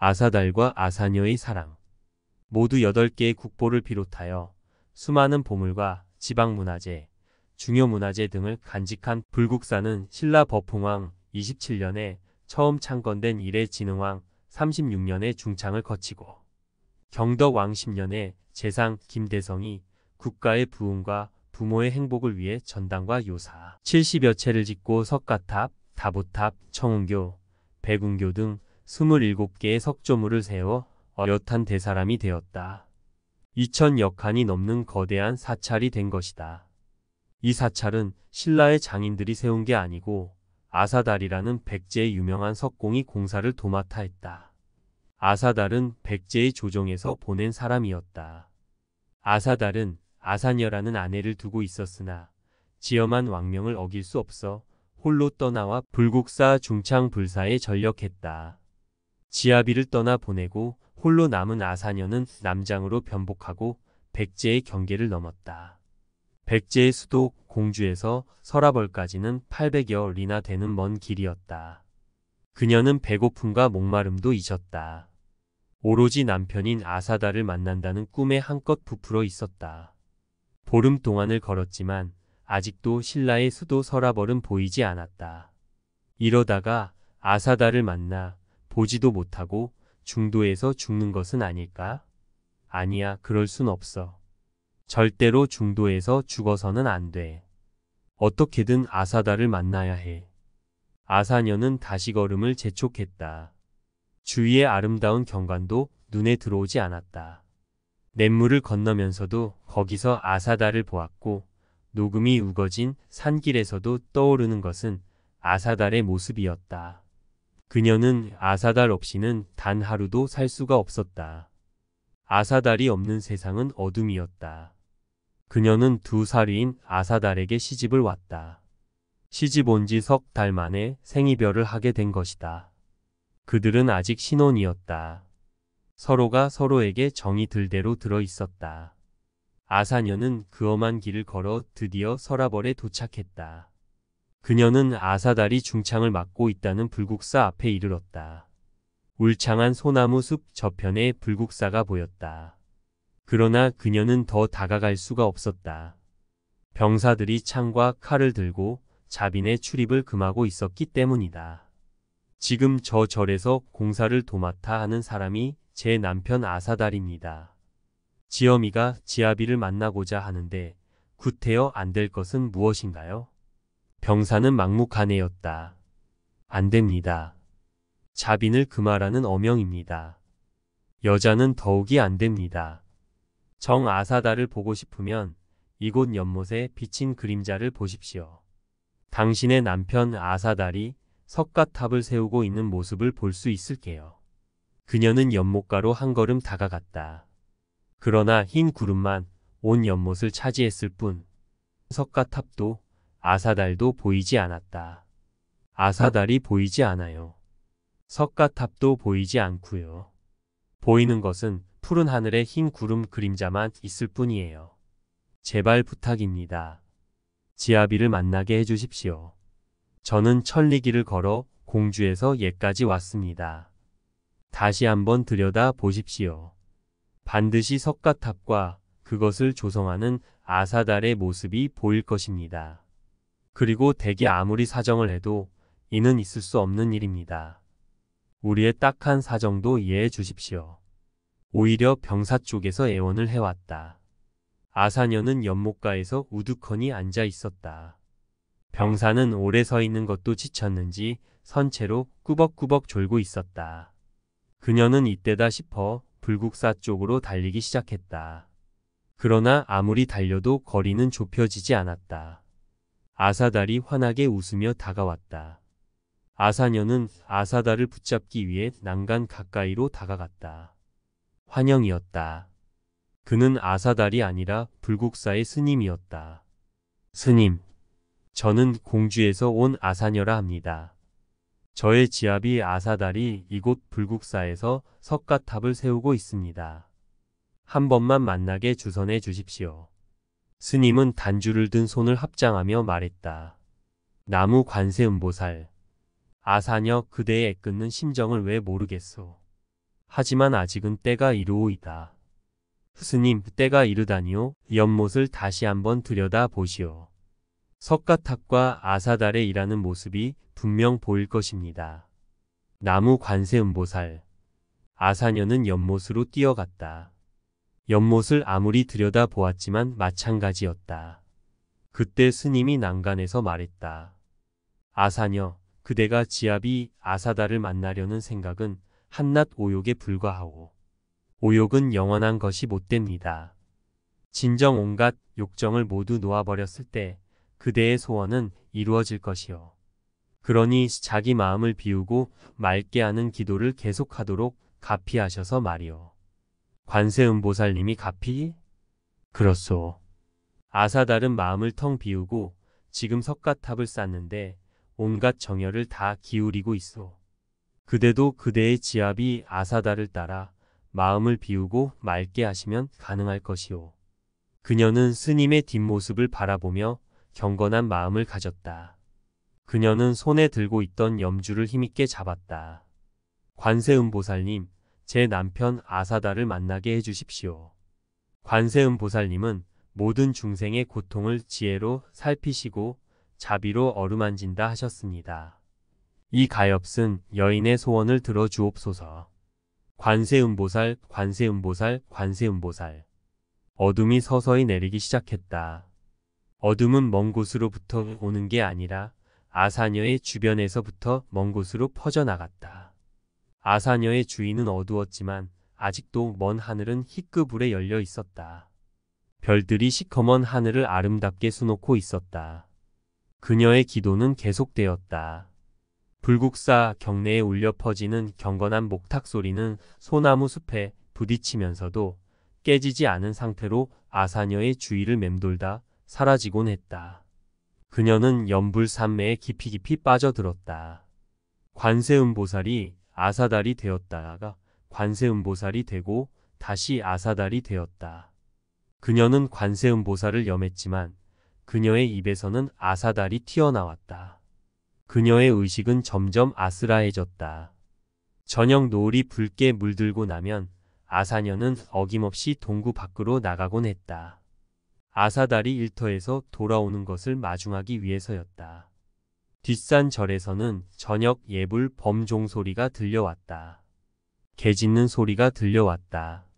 아사달과 아사녀의 사랑 모두 8개의 국보를 비롯하여 수많은 보물과 지방문화재, 중요문화재 등을 간직한 불국사는 신라 법흥왕 27년에 처음 창건된 이래 진흥왕 3 6년에 중창을 거치고 경덕왕 10년에 재상 김대성이 국가의 부흥과 부모의 행복을 위해 전당과 요사 70여 채를 짓고 석가탑, 다보탑, 청운교, 백운교 등 27개의 석조물을 세워 어엿한 대사람이 되었다. 2천역한이 넘는 거대한 사찰이 된 것이다. 이 사찰은 신라의 장인들이 세운 게 아니고 아사달이라는 백제의 유명한 석공이 공사를 도맡아 했다. 아사달은 백제의 조정에서 보낸 사람이었다. 아사달은 아사녀라는 아내를 두고 있었으나 지엄한 왕명을 어길 수 없어 홀로 떠나와 불국사 중창불사에 전력했다. 지아비를 떠나 보내고 홀로 남은 아사녀는 남장으로 변복하고 백제의 경계를 넘었다. 백제의 수도 공주에서 서라벌까지는 800여 리나 되는 먼 길이었다. 그녀는 배고픔과 목마름도 잊었다. 오로지 남편인 아사다를 만난다는 꿈에 한껏 부풀어 있었다. 보름 동안을 걸었지만 아직도 신라의 수도 서라벌은 보이지 않았다. 이러다가 아사다를 만나 보지도 못하고 중도에서 죽는 것은 아닐까? 아니야, 그럴 순 없어. 절대로 중도에서 죽어서는 안 돼. 어떻게든 아사다를 만나야 해. 아사녀는 다시 걸음을 재촉했다. 주위의 아름다운 경관도 눈에 들어오지 않았다. 냇물을 건너면서도 거기서 아사다를 보았고 녹음이 우거진 산길에서도 떠오르는 것은 아사달의 모습이었다. 그녀는 아사달 없이는 단 하루도 살 수가 없었다. 아사달이 없는 세상은 어둠이었다. 그녀는 두 살인 아사달에게 시집을 왔다. 시집 온 지 석 달 만에 생이별을 하게 된 것이다. 그들은 아직 신혼이었다. 서로가 서로에게 정이 들대로 들어 있었다. 아사녀는 그 험한 길을 걸어 드디어 서라벌에 도착했다. 그녀는 아사달이 중창을 맡고 있다는 불국사 앞에 이르렀다. 울창한 소나무 숲 저편에 불국사가 보였다. 그러나 그녀는 더 다가갈 수가 없었다. 병사들이 창과 칼을 들고 자빈의 출입을 금하고 있었기 때문이다. 지금 저 절에서 공사를 도맡아 하는 사람이 제 남편 아사달입니다. 지엄이가 지아비를 만나고자 하는데 구태여 안 될 것은 무엇인가요? 병사는 막무가내였다. 안 됩니다. 자빈을 금하라는 어명입니다. 여자는 더욱이 안 됩니다. 정 아사다를 보고 싶으면 이곳 연못에 비친 그림자를 보십시오. 당신의 남편 아사달이 석가탑을 세우고 있는 모습을 볼 수 있을게요. 그녀는 연못가로 한 걸음 다가갔다. 그러나 흰 구름만 온 연못을 차지했을 뿐 석가탑도 아사달도 보이지 않았다. 아사달이 보이지 않아요. 석가탑도 보이지 않고요. 보이는 것은 푸른 하늘의 흰 구름 그림자만 있을 뿐이에요. 제발 부탁입니다. 지아비를 만나게 해주십시오. 저는 천리길을 걸어 공주에서 예까지 왔습니다. 다시 한번 들여다 보십시오. 반드시 석가탑과 그것을 조성하는 아사달의 모습이 보일 것입니다. 그리고 대기 아무리 사정을 해도 이는 있을 수 없는 일입니다. 우리의 딱한 사정도 이해해 주십시오. 오히려 병사 쪽에서 애원을 해왔다. 아사녀는 연못가에서 우두커니 앉아 있었다. 병사는 오래 서 있는 것도 지쳤는지 선체로 꾸벅꾸벅 졸고 있었다. 그녀는 이때다 싶어 불국사 쪽으로 달리기 시작했다. 그러나 아무리 달려도 거리는 좁혀지지 않았다. 아사달이 환하게 웃으며 다가왔다. 아사녀는 아사달을 붙잡기 위해 난간 가까이로 다가갔다. 환영이었다. 그는 아사달이 아니라 불국사의 스님이었다. 스님, 저는 공주에서 온 아사녀라 합니다. 저의 지압이 아사달이 이곳 불국사에서 석가탑을 세우고 있습니다. 한 번만 만나게 주선해 주십시오. 스님은 단주를 든 손을 합장하며 말했다. 나무 관세음보살. 아사녀 그대의 애끊는 심정을 왜 모르겠소. 하지만 아직은 때가 이르오이다. 스님 때가 이르다니요. 연못을 다시 한번 들여다 보시오. 석가탑과 아사달에 일하는 모습이 분명 보일 것입니다. 나무 관세음보살. 아사녀는 연못으로 뛰어갔다. 연못을 아무리 들여다보았지만 마찬가지였다. 그때 스님이 난간에서 말했다. 아사녀, 그대가 지압이 아사다를 만나려는 생각은 한낱 오욕에 불과하오. 오욕은 영원한 것이 못됩니다. 진정 온갖 욕정을 모두 놓아버렸을 때 그대의 소원은 이루어질 것이오 그러니 자기 마음을 비우고 맑게 하는 기도를 계속하도록 가피하셔서 말이오. 관세음보살님이 가피? 그렇소. 아사달은 마음을 텅 비우고 지금 석가탑을 쌓는데 온갖 정열을 다 기울이고 있어. 그대도 그대의 지압이 아사달을 따라 마음을 비우고 맑게 하시면 가능할 것이오. 그녀는 스님의 뒷모습을 바라보며 경건한 마음을 가졌다. 그녀는 손에 들고 있던 염주를 힘있게 잡았다. 관세음보살님, 제 남편 아사다를 만나게 해주십시오. 관세음 보살님은 모든 중생의 고통을 지혜로 살피시고 자비로 어루만진다 하셨습니다. 이 가엾은 여인의 소원을 들어주옵소서. 관세음보살, 관세음보살, 관세음보살. 어둠이 서서히 내리기 시작했다. 어둠은 먼 곳으로부터 오는 게 아니라 아사녀의 주변에서부터 먼 곳으로 퍼져나갔다. 아사녀의 주인은 어두웠지만 아직도 먼 하늘은 희끄불에 열려 있었다. 별들이 시커먼 하늘을 아름답게 수놓고 있었다. 그녀의 기도는 계속되었다. 불국사 경내에 울려 퍼지는 경건한 목탁 소리는 소나무 숲에 부딪히면서도 깨지지 않은 상태로 아사녀의 주위를 맴돌다 사라지곤 했다. 그녀는 연불 산매에 깊이 깊이 빠져들었다. 관세음보살이 아사달이 되었다가 관세음보살이 되고 다시 아사달이 되었다. 그녀는 관세음보살을 염했지만 그녀의 입에서는 아사달이 튀어나왔다. 그녀의 의식은 점점 아스라해졌다. 저녁 노을이 붉게 물들고 나면 아사녀는 어김없이 동구 밖으로 나가곤 했다. 아사달이 일터에서 돌아오는 것을 마중하기 위해서였다. 뒷산 절에서는 저녁 예불 범종 소리가 들려왔다. 개 짖는 소리가 들려왔다.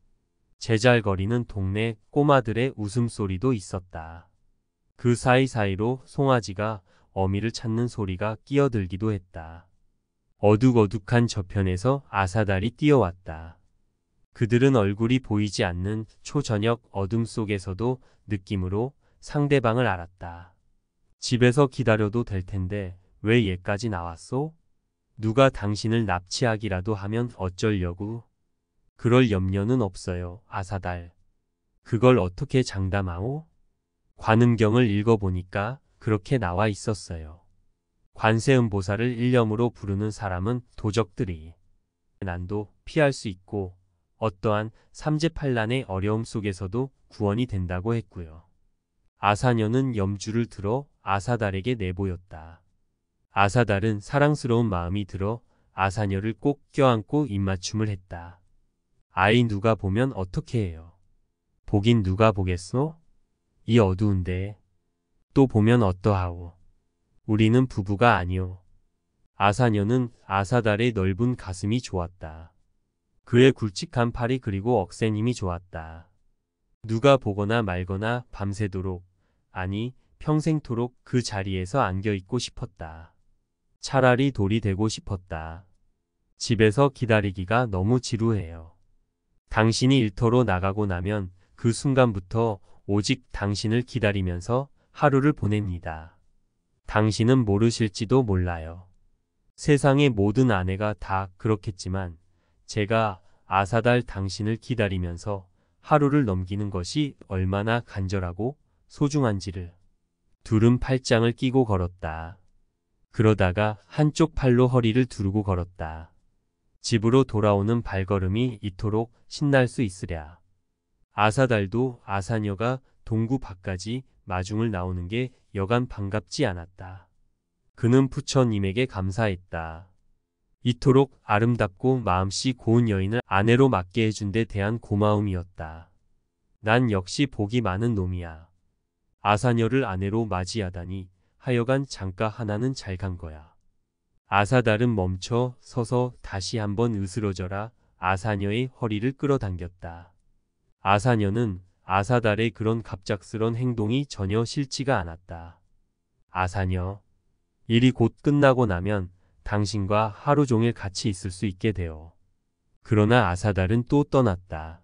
제잘거리는 동네 꼬마들의 웃음소리도 있었다. 그 사이사이로 송아지가 어미를 찾는 소리가 끼어들기도 했다. 어둑어둑한 저편에서 아사달이 뛰어왔다. 그들은 얼굴이 보이지 않는 초저녁 어둠 속에서도 느낌으로 상대방을 알았다. 집에서 기다려도 될 텐데 왜 얘까지 나왔소? 누가 당신을 납치하기라도 하면 어쩔려고? 그럴 염려는 없어요, 아사달. 그걸 어떻게 장담하오? 관음경을 읽어보니까 그렇게 나와 있었어요. 관세음보살을 일념으로 부르는 사람은 도적들이 난도 피할 수 있고 어떠한 삼재팔란의 어려움 속에서도 구원이 된다고 했고요. 아사녀는 염주를 들어 아사달에게 내보였다. 아사달은 사랑스러운 마음이 들어 아사녀를 꼭 껴안고 입맞춤을 했다. 아이 누가 보면 어떻게 해요? 보긴 누가 보겠소? 이 어두운데. 또 보면 어떠하오? 우리는 부부가 아니오. 아사녀는 아사달의 넓은 가슴이 좋았다. 그의 굵직한 팔이 그리고 억새님이 좋았다. 누가 보거나 말거나 밤새도록 아니 평생토록 그 자리에서 안겨있고 싶었다. 차라리 돌이 되고 싶었다. 집에서 기다리기가 너무 지루해요. 당신이 일터로 나가고 나면 그 순간부터 오직 당신을 기다리면서 하루를 보냅니다. 당신은 모르실지도 몰라요. 세상의 모든 아내가 다 그렇겠지만 제가 아사달 당신을 기다리면서 하루를 넘기는 것이 얼마나 간절하고 소중한지를 두른 팔짱을 끼고 걸었다. 그러다가 한쪽 팔로 허리를 두르고 걸었다. 집으로 돌아오는 발걸음이 이토록 신날 수 있으랴. 아사달도 아사녀가 동구 밖까지 마중을 나오는 게 여간 반갑지 않았다. 그는 부처님에게 감사했다. 이토록 아름답고 마음씨 고운 여인을 아내로 맞게 해준 데 대한 고마움이었다. 난 역시 복이 많은 놈이야. 아사녀를 아내로 맞이하다니 하여간 장가 하나는 잘 간 거야. 아사달은 멈춰 서서 다시 한번 으스러져라 아사녀의 허리를 끌어당겼다. 아사녀는 아사달의 그런 갑작스런 행동이 전혀 싫지가 않았다. 아사녀, 일이 곧 끝나고 나면 당신과 하루 종일 같이 있을 수 있게 되어. 그러나 아사달은 또 떠났다.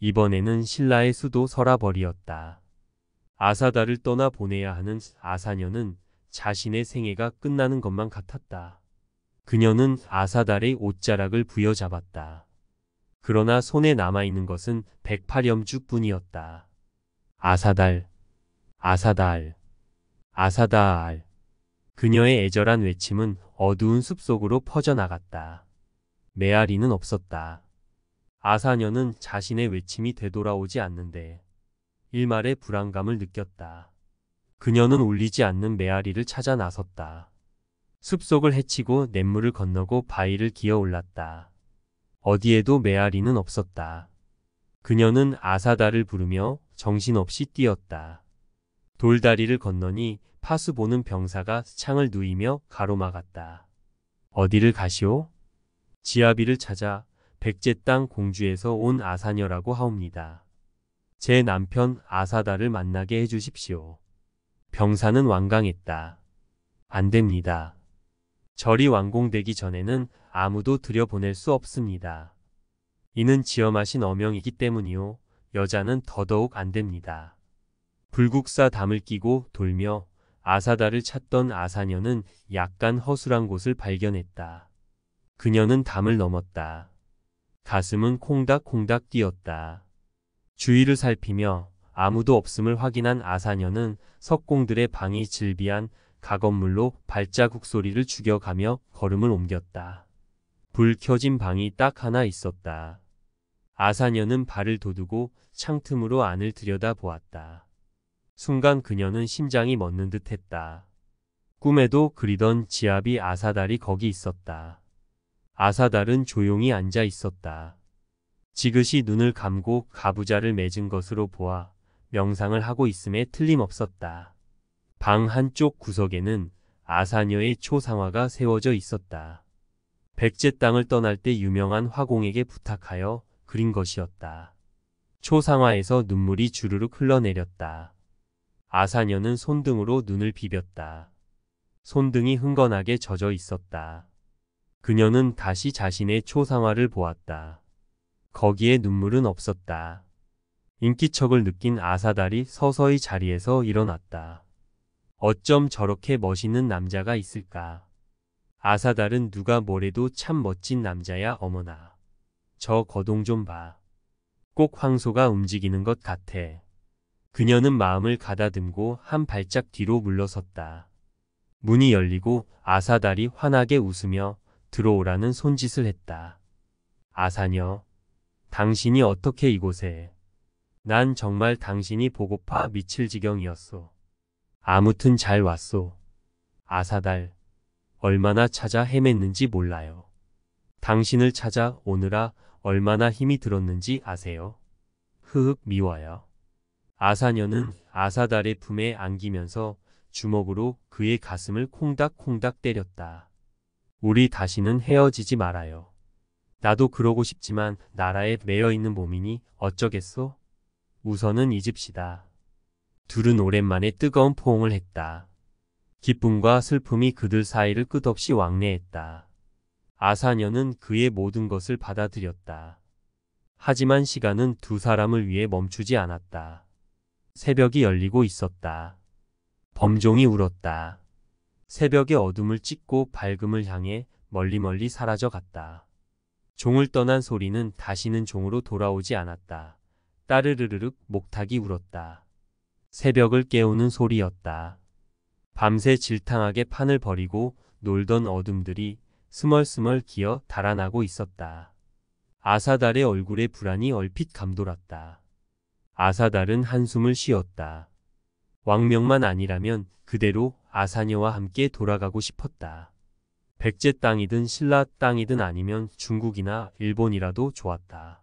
이번에는 신라의 수도 설아버리었다 아사다를 떠나 보내야 하는 아사녀는 자신의 생애가 끝나는 것만 같았다. 그녀는 아사달의 옷자락을 부여잡았다. 그러나 손에 남아있는 것은 108염주뿐이었다. 아사달, 아사달, 아사달. 그녀의 애절한 외침은 어두운 숲속으로 퍼져나갔다. 메아리는 없었다. 아사녀는 자신의 외침이 되돌아오지 않는데 일말의 불안감을 느꼈다. 그녀는 울리지 않는 메아리를 찾아 나섰다. 숲속을 헤치고 냇물을 건너고 바위를 기어 올랐다. 어디에도 메아리는 없었다. 그녀는 아사다를 부르며 정신없이 뛰었다. 돌다리를 건너니 파수 보는 병사가 창을 누이며 가로막았다. 어디를 가시오? 지아비를 찾아 백제 땅 공주에서 온 아사녀라고 하옵니다. 제 남편 아사다를 만나게 해주십시오. 병사는 완강했다. 안 됩니다. 절이 완공되기 전에는 아무도 들여보낼 수 없습니다. 이는 지엄하신 어명이기 때문이요. 여자는 더더욱 안 됩니다. 불국사 담을 끼고 돌며 아사다를 찾던 아사녀는 약간 허술한 곳을 발견했다. 그녀는 담을 넘었다. 가슴은 콩닥콩닥 뛰었다. 주위를 살피며 아무도 없음을 확인한 아사녀는 석공들의 방이 질비한 가건물로 발자국 소리를 죽여가며 걸음을 옮겼다. 불 켜진 방이 딱 하나 있었다. 아사녀는 발을 도두고 창틈으로 안을 들여다보았다. 순간 그녀는 심장이 멎는 듯 했다. 꿈에도 그리던 지압이 아사달이 거기 있었다. 아사달은 조용히 앉아 있었다. 지그시 눈을 감고 가부좌를 맺은 것으로 보아 명상을 하고 있음에 틀림없었다. 방 한쪽 구석에는 아사녀의 초상화가 세워져 있었다. 백제 땅을 떠날 때 유명한 화공에게 부탁하여 그린 것이었다. 초상화에서 눈물이 주르륵 흘러내렸다. 아사녀는 손등으로 눈을 비볐다. 손등이 흥건하게 젖어 있었다. 그녀는 다시 자신의 초상화를 보았다. 거기에 눈물은 없었다. 인기척을 느낀 아사달이 서서히 자리에서 일어났다. 어쩜 저렇게 멋있는 남자가 있을까. 아사달은 누가 뭐래도 참 멋진 남자야 어머나. 저 거동 좀 봐. 꼭 황소가 움직이는 것 같아. 그녀는 마음을 가다듬고 한 발짝 뒤로 물러섰다. 문이 열리고 아사달이 환하게 웃으며 들어오라는 손짓을 했다. 아사녀, 당신이 어떻게 이곳에? 난 정말 당신이 보고파 미칠 지경이었소. 아무튼 잘 왔소. 아사달. 얼마나 찾아 헤맸는지 몰라요. 당신을 찾아 오느라 얼마나 힘이 들었는지 아세요? 흐흑 미워요. 아사녀는 아사달의 품에 안기면서 주먹으로 그의 가슴을 콩닥콩닥 때렸다. 우리 다시는 헤어지지 말아요. 나도 그러고 싶지만 나라에 매여 있는 몸이니 어쩌겠소? 우선은 잊읍시다. 둘은 오랜만에 뜨거운 포옹을 했다. 기쁨과 슬픔이 그들 사이를 끝없이 왕래했다. 아사녀는 그의 모든 것을 받아들였다. 하지만 시간은 두 사람을 위해 멈추지 않았다. 새벽이 열리고 있었다. 범종이 울었다. 새벽의 어둠을 찢고 밝음을 향해 멀리멀리 사라져 갔다. 종을 떠난 소리는 다시는 종으로 돌아오지 않았다. 따르르르륵 목탁이 울었다. 새벽을 깨우는 소리였다. 밤새 질탕하게 판을 버리고 놀던 어둠들이 스멀스멀 기어 달아나고 있었다. 아사달의 얼굴에 불안이 얼핏 감돌았다. 아사달은 한숨을 쉬었다. 왕명만 아니라면 그대로 아사녀와 함께 돌아가고 싶었다. 백제 땅이든 신라 땅이든 아니면 중국이나 일본이라도 좋았다.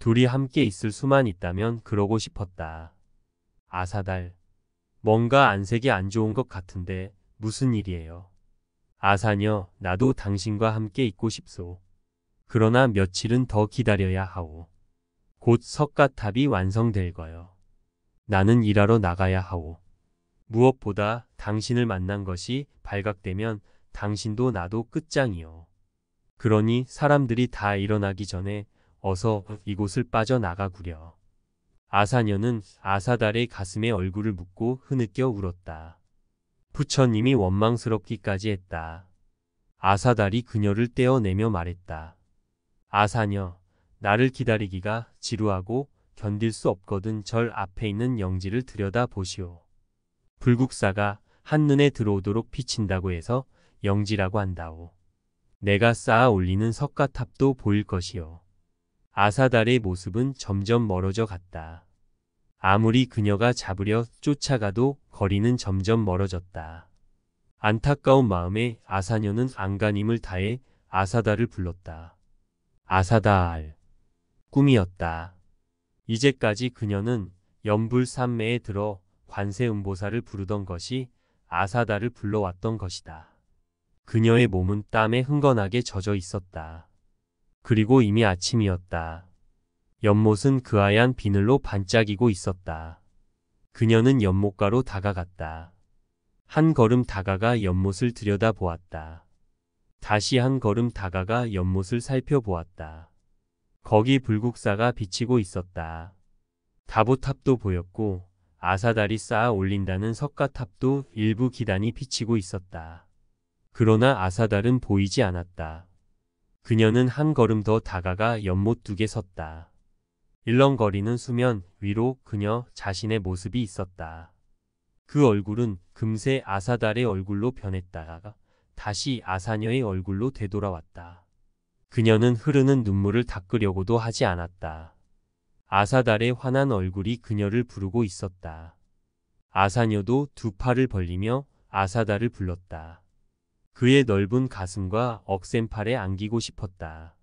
둘이 함께 있을 수만 있다면 그러고 싶었다. 아사달. 뭔가 안색이 안 좋은 것 같은데 무슨 일이에요. 아사녀, 나도 당신과 함께 있고 싶소. 그러나 며칠은 더 기다려야 하오. 곧 석가탑이 완성될 거요. 나는 일하러 나가야 하오. 무엇보다 당신을 만난 것이 발각되면 당신도 나도 끝장이요. 그러니 사람들이 다 일어나기 전에 어서 이곳을 빠져나가구려. 아사녀는 아사달의 가슴에 얼굴을 묻고 흐느껴 울었다. 부처님이 원망스럽기까지 했다. 아사달이 그녀를 떼어내며 말했다. 아사녀, 나를 기다리기가 지루하고 견딜 수 없거든 절 앞에 있는 영지를 들여다보시오. 불국사가 한눈에 들어오도록 비친다고 해서 영지라고 한다오. 내가 쌓아 올리는 석가탑도 보일 것이오 아사달의 모습은 점점 멀어져 갔다. 아무리 그녀가 잡으려 쫓아가도 거리는 점점 멀어졌다. 안타까운 마음에 아사녀는 안간힘을 다해 아사달을 불렀다. 아사달 꿈이었다. 이제까지 그녀는 연불산매에 들어 관세음보사를 부르던 것이 아사달을 불러왔던 것이다. 그녀의 몸은 땀에 흥건하게 젖어 있었다. 그리고 이미 아침이었다. 연못은 그 하얀 비늘로 반짝이고 있었다. 그녀는 연못가로 다가갔다. 한 걸음 다가가 연못을 들여다보았다. 다시 한 걸음 다가가 연못을 살펴보았다. 거기 불국사가 비치고 있었다. 다보탑도 보였고 아사다리 쌓아 올린다는 석가탑도 일부 기단이 비치고 있었다. 그러나 아사달은 보이지 않았다. 그녀는 한 걸음 더 다가가 연못 두 개 섰다. 일렁거리는 수면 위로 그녀 자신의 모습이 있었다. 그 얼굴은 금세 아사달의 얼굴로 변했다가 다시 아사녀의 얼굴로 되돌아왔다. 그녀는 흐르는 눈물을 닦으려고도 하지 않았다. 아사달의 환한 얼굴이 그녀를 부르고 있었다. 아사녀도 두 팔을 벌리며 아사달을 불렀다. 그의 넓은 가슴과 억센 팔에 안기고 싶었다.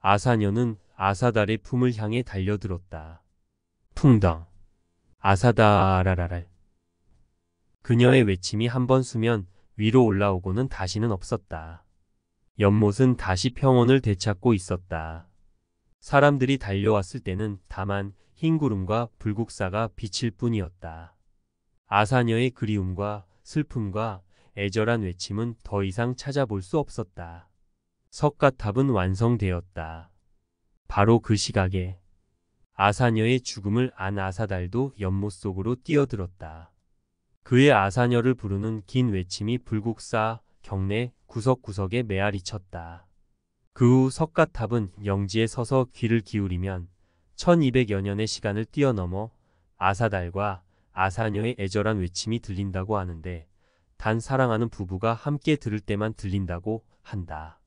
아사녀는 아사달의 품을 향해 달려들었다. 풍덩. 아사다라라랄. 그녀의 외침이 한 번 수면 위로 올라오고는 다시는 없었다. 연못은 다시 평온을 되찾고 있었다. 사람들이 달려왔을 때는 다만 흰 구름과 불국사가 비칠 뿐이었다. 아사녀의 그리움과 슬픔과 애절한 외침은 더 이상 찾아볼 수 없었다. 석가탑은 완성되었다. 바로 그 시각에 아사녀의 죽음을 안 아사달도 연못 속으로 뛰어들었다. 그의 아사녀를 부르는 긴 외침이 불국사 경내 구석구석에 메아리쳤다. 그 후 석가탑은 영지에 서서 귀를 기울이면 1200여 년의 시간을 뛰어넘어 아사달과 아사녀의 애절한 외침이 들린다고 하는데 단 사랑하는 부부가 함께 들을 때만 들린다고 한다.